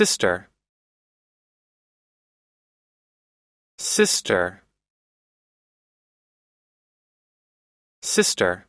sister sister sister